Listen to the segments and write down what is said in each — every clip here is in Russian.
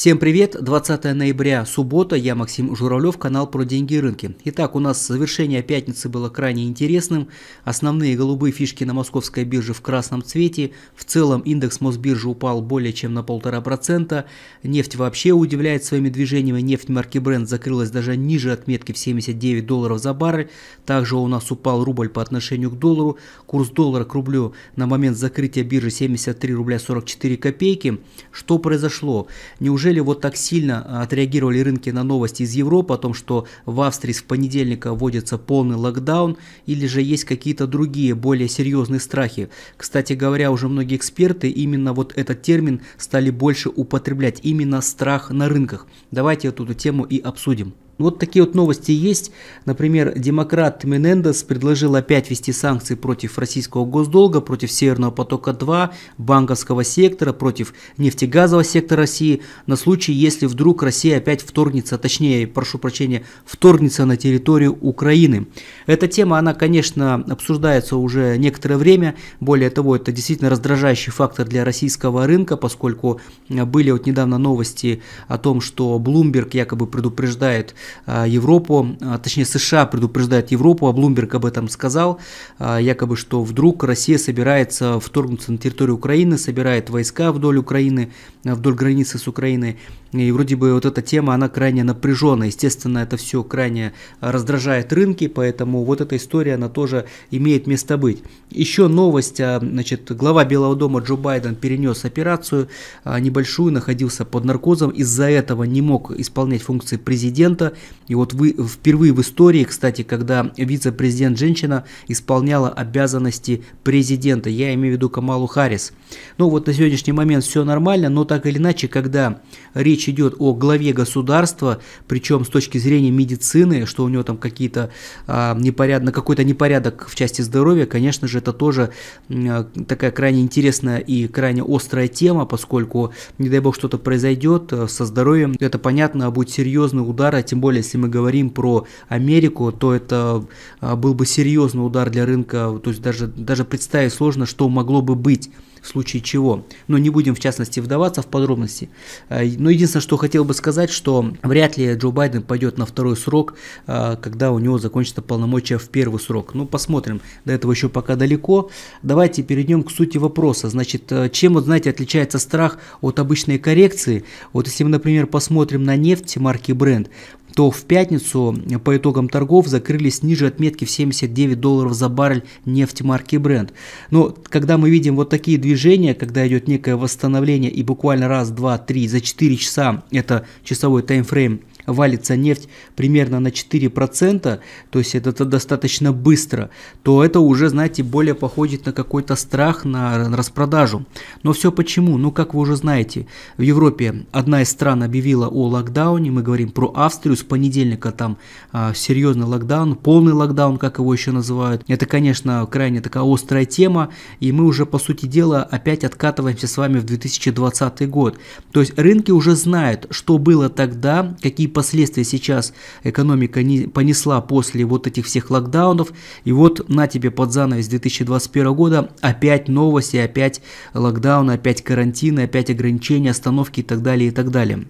Всем привет! 20 ноября, суббота. Я Максим Журавлев, канал про деньги и рынки. Итак, у нас завершение пятницы было крайне интересным. Основные голубые фишки на московской бирже в красном цвете. В целом индекс Мосбиржи упал более чем на полтора процента. Нефть вообще удивляет своими движениями. Нефть марки Brent закрылась даже ниже отметки в 79 долларов за баррель. Также у нас упал рубль по отношению к доллару. Курс доллара к рублю на момент закрытия биржи 73 рубля 44 копейки. Что произошло? Неужели Неужели вот так сильно а, отреагировали рынки на новости из Европы о том, что в Австрии с понедельника вводится полный локдаун, или же есть какие-то другие, более серьезные страхи? Кстати говоря, уже многие эксперты именно вот этот термин стали больше употреблять, именно страх на рынках. Давайте эту тему и обсудим. Вот такие вот новости есть. Например, демократ Менендес предложил опять ввести санкции против российского госдолга, против Северного потока-2, банковского сектора, против нефтегазового сектора России на случай, если вдруг Россия опять вторгнется, точнее, прошу прощения, вторгнется на территорию Украины. Эта тема, она, конечно, обсуждается уже некоторое время. Более того, это действительно раздражающий фактор для российского рынка, поскольку э, были вот недавно новости о том, что Bloomberg якобы предупреждает а, Европу, а, точнее США предупреждает Европу, а Блумберг об этом сказал, а, якобы, что вдруг Россия собирается вторгнуться на территорию Украины, собирает войска вдоль Украины, вдоль границы с Украиной. И вроде бы вот эта тема, она крайне напряжена. Естественно, это все крайне раздражает рынки, поэтому вот эта история, она тоже имеет место быть. Еще новость, значит, глава Белого дома Джо Байден перенес операцию небольшую, находился под наркозом, из-за этого не мог исполнять функции президента, и вот вы впервые в истории, кстати, когда вице-президент женщина исполняла обязанности президента, я имею в виду Камалу Харрис. Ну вот на сегодняшний момент все нормально, но так или иначе, когда речь идет о главе государства, причем с точки зрения медицины, что у него там какие-то а, непорядок, какой-то непорядок в части здоровья, конечно же, это тоже а, такая крайне интересная и крайне острая тема, поскольку, не дай бог, что-то произойдет э, со здоровьем, это понятно, а будет серьезный удар, а тем более более, если мы говорим про Америку, то это а, был бы серьезный удар для рынка, то есть даже, даже представить сложно, что могло бы быть в случае чего. Но не будем в частности вдаваться в подробности. Э, но единственное, что хотел бы сказать, что вряд ли Джо Байден пойдет на второй срок, э, когда у него закончится полномочия в первый срок. Ну, посмотрим. До этого еще пока далеко. Давайте перейдем к сути вопроса. Значит, э, чем, вот, знаете, отличается страх от обычной коррекции? Вот если мы, например, посмотрим на нефть марки Brent, то в пятницу по итогам торгов закрылись ниже отметки в 79 долларов за баррель нефть марки Brent. Но когда мы видим вот такие движения, движения, когда идет некое восстановление и буквально раз, два, три, за 4 часа, это часовой таймфрейм, валится нефть примерно на 4%, то есть это достаточно быстро, то это уже, знаете, более походит на какой-то страх, на распродажу. Но все почему? Ну, как вы уже знаете, в Европе одна из стран объявила о локдауне, мы говорим про Австрию, с понедельника там а, серьезный локдаун, полный локдаун, как его еще называют. Это, конечно, крайне такая острая тема, и мы уже, по сути дела, опять откатываемся с вами в 2020 год. То есть рынки уже знают, что было тогда, какие последствия сейчас экономика не, понесла после вот этих всех локдаунов. И вот на тебе под занавес 2021 года опять новости, опять локдауны, опять карантины, опять ограничения, остановки и так далее, и так далее.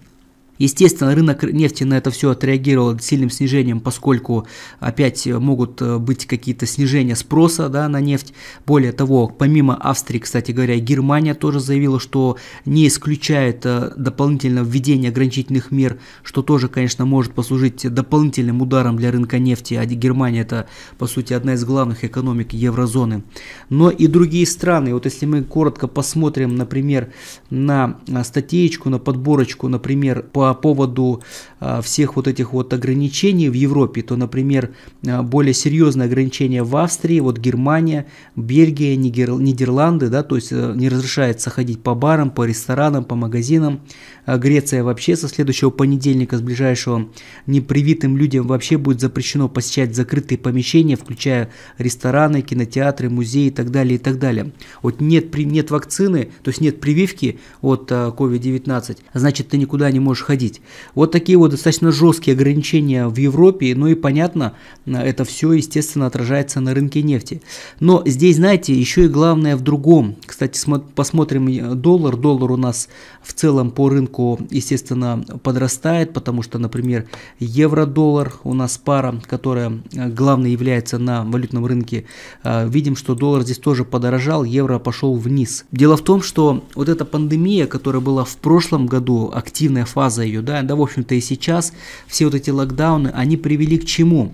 Естественно, рынок нефти на это все отреагировал сильным снижением, поскольку опять э, могут э, быть какие-то снижения спроса да, на нефть. Более того, помимо Австрии, кстати говоря, Германия тоже заявила, что не исключает э, дополнительного введения ограничительных мер, что тоже, конечно, может послужить дополнительным ударом для рынка нефти, а Германия это, по сути, одна из главных экономик еврозоны. Но и другие страны, вот если мы коротко посмотрим, например, на статейку, на подборочку, например, по по поводу а, всех вот этих вот ограничений в Европе, то, например, а, более серьезные ограничения в Австрии, вот Германия, Бельгия, Нигер... Нидерланды, да, то есть э, не разрешается ходить по барам, по ресторанам, по магазинам. А Греция вообще со следующего понедельника, с ближайшего, непривитым людям вообще будет запрещено посещать закрытые помещения, включая рестораны, кинотеатры, музеи и так далее, и так далее. Вот нет, нет вакцины, то есть нет прививки от COVID-19, э, значит, ты никуда не можешь ходить происходить. Вот такие вот достаточно жесткие ограничения в Европе, ну и понятно, это все, естественно, отражается на рынке нефти. Но здесь, знаете, еще и главное в другом. Кстати, посмотрим э, доллар. Доллар у нас в целом по рынку, естественно, подрастает, потому что, например, евро-доллар у нас пара, которая э, главной является на валютном рынке. Э, видим, что доллар здесь тоже подорожал, евро пошел вниз. Дело в том, что вот эта пандемия, которая была в прошлом году, активная фаза ее, да, да, в общем-то и сейчас все вот эти локдауны, они привели к чему?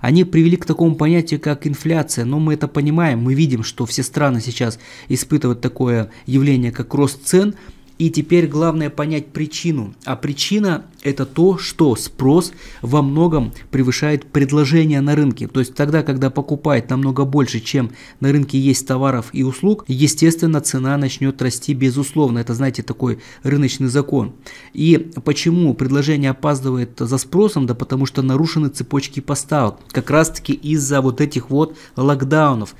Они привели к такому понятию, как инфляция, но мы это понимаем, мы видим, что все страны сейчас испытывают такое явление, как рост цен, и теперь главное понять причину. А причина – это то, что спрос во многом превышает предложение на рынке. То есть тогда, когда покупает намного больше, чем на рынке есть товаров и услуг, естественно, цена начнет расти безусловно. Это, знаете, такой рыночный закон. И почему предложение опаздывает за спросом? Да потому что нарушены цепочки поставок. Как раз таки из-за вот этих вот локдаунов.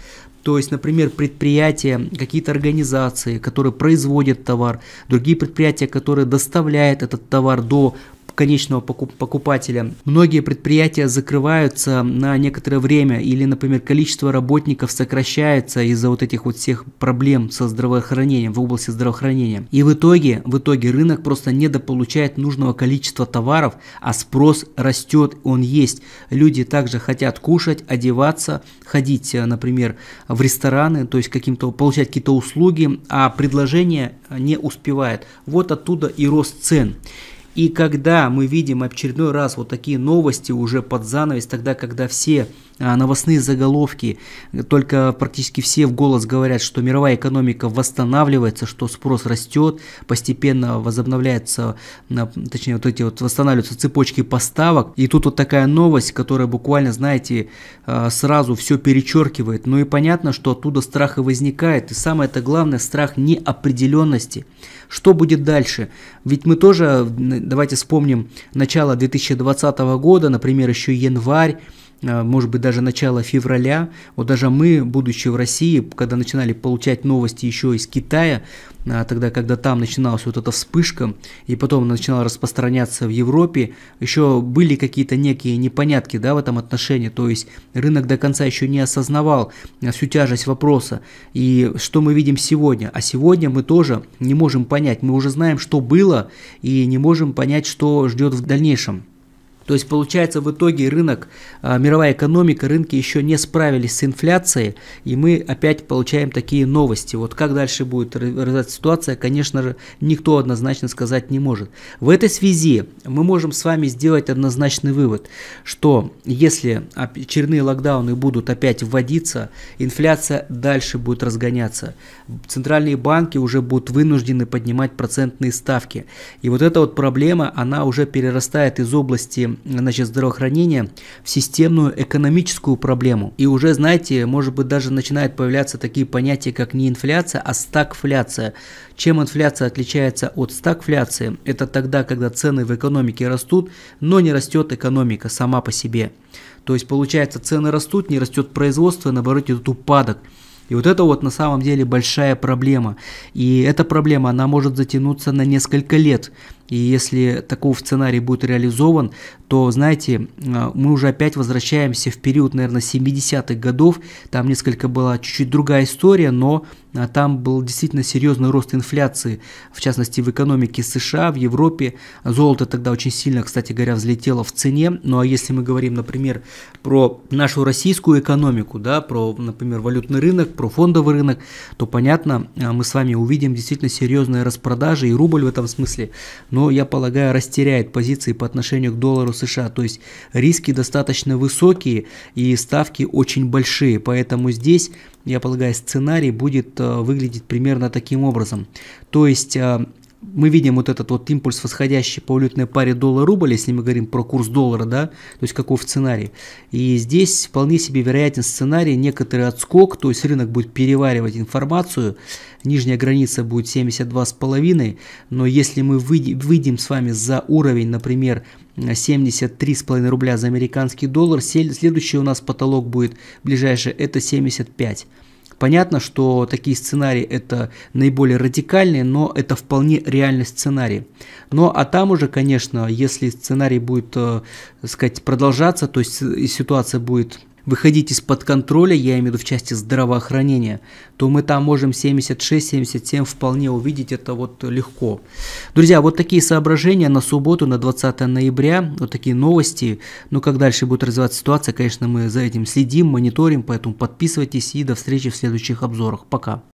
То есть, например, предприятия, какие-то организации, которые производят товар, другие предприятия, которые доставляют этот товар до конечного покупателя. Многие предприятия закрываются на некоторое время или, например, количество работников сокращается из-за вот этих вот всех проблем со здравоохранением, в области здравоохранения. И в итоге, в итоге рынок просто недополучает нужного количества товаров, а спрос растет, он есть. Люди также хотят кушать, одеваться, ходить, э, например, в рестораны, то есть каким-то получать какие-то услуги, а предложение не успевает. Вот оттуда и рост цен. И когда мы видим очередной раз вот такие новости уже под занавес, тогда, когда все а, новостные заголовки, только практически все в голос говорят, что мировая экономика восстанавливается, что спрос растет, постепенно возобновляется, точнее, вот эти вот восстанавливаются цепочки поставок. И тут вот такая новость, которая буквально, знаете, а, сразу все перечеркивает. Ну и понятно, что оттуда страх и возникает. И самое это главное, страх неопределенности. Что будет дальше? Ведь мы тоже, давайте вспомним начало 2020 года, например, еще январь, а, может быть, даже начала февраля, вот даже мы, будучи в России, когда начинали получать новости еще из Китая, а, тогда, когда там начиналась вот эта вспышка, и потом начинала распространяться в Европе, еще были какие-то некие непонятки да, в этом отношении, то есть рынок до конца еще не осознавал а, всю тяжесть вопроса. И что мы видим сегодня? А сегодня мы тоже не можем понять, мы уже знаем, что было, и не можем понять, что ждет в дальнейшем. То есть получается в итоге рынок, а, мировая экономика, рынки еще не справились с инфляцией, и мы опять получаем такие новости. Вот как дальше будет развиваться ситуация, конечно же, никто однозначно сказать не может. В этой связи мы можем с вами сделать однозначный вывод, что если черные локдауны будут опять вводиться, инфляция дальше будет разгоняться. Центральные банки уже будут вынуждены поднимать процентные ставки. И вот эта вот проблема, она уже перерастает из области значит, здравоохранения в системную экономическую проблему. И уже, знаете, может быть, даже начинают появляться такие понятия, как не инфляция, а стагфляция. Чем инфляция отличается от стагфляции? Это тогда, когда цены в экономике растут, но не растет экономика сама по себе. То есть, получается, цены растут, не растет производство, наоборот, идет упадок. И вот это вот на самом деле большая проблема. И эта проблема, она может затянуться на несколько лет. И если такой сценарий будет реализован, то, знаете, э, мы уже опять возвращаемся в период, наверное, 70-х годов. Там несколько была чуть-чуть другая история, но э, там был действительно серьезный рост инфляции, в частности, в экономике США, в Европе. Золото тогда очень сильно, кстати говоря, взлетело в цене. Ну а если мы говорим, например, про нашу российскую экономику, да, про, например, валютный рынок, про фондовый рынок, то, понятно, э, мы с вами увидим действительно серьезные распродажи, и рубль в этом смысле но, я полагаю, растеряет позиции по отношению к доллару США. То есть риски достаточно высокие и ставки очень большие. Поэтому здесь, я полагаю, сценарий будет э, выглядеть примерно таким образом. То есть э, мы видим вот этот вот импульс восходящий по валютной паре доллар-рубль, если мы говорим про курс доллара, да, то есть каков сценарий. И здесь вполне себе вероятен сценарий, некоторый отскок, то есть рынок будет переваривать информацию, нижняя граница будет 72,5, но если мы выйдем с вами за уровень, например, 73,5 рубля за американский доллар, следующий у нас потолок будет ближайший, это 75. Понятно, что такие сценарии это наиболее радикальные, но это вполне реальный сценарий. Ну а там уже, конечно, если сценарий будет, э, так сказать, продолжаться, то есть э, ситуация будет выходить из-под контроля, я имею в виду в части здравоохранения, то мы там можем 76-77 вполне увидеть, это вот легко. Друзья, вот такие соображения на субботу, на 20 ноября, вот такие новости. Ну, как дальше будет развиваться ситуация, конечно, мы за этим следим, мониторим, поэтому подписывайтесь и до встречи в следующих обзорах. Пока.